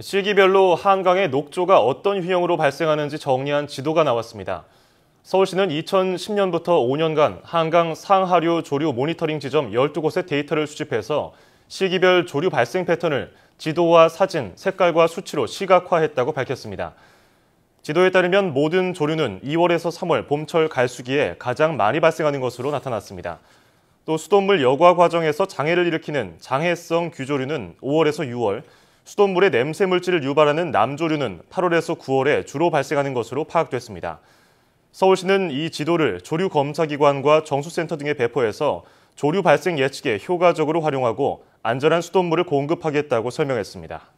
시기별로 한강의 녹조가 어떤 휘형으로 발생하는지 정리한 지도가 나왔습니다. 서울시는 2010년부터 5년간 한강 상하류 조류 모니터링 지점 12곳의 데이터를 수집해서 시기별 조류 발생 패턴을 지도와 사진, 색깔과 수치로 시각화했다고 밝혔습니다. 지도에 따르면 모든 조류는 2월에서 3월 봄철 갈수기에 가장 많이 발생하는 것으로 나타났습니다. 또 수돗물 여과 과정에서 장애를 일으키는 장해성 규조류는 5월에서 6월, 수돗물의 냄새 물질을 유발하는 남조류는 8월에서 9월에 주로 발생하는 것으로 파악됐습니다. 서울시는 이 지도를 조류검사기관과 정수센터 등에 배포해서 조류 발생 예측에 효과적으로 활용하고 안전한 수돗물을 공급하겠다고 설명했습니다.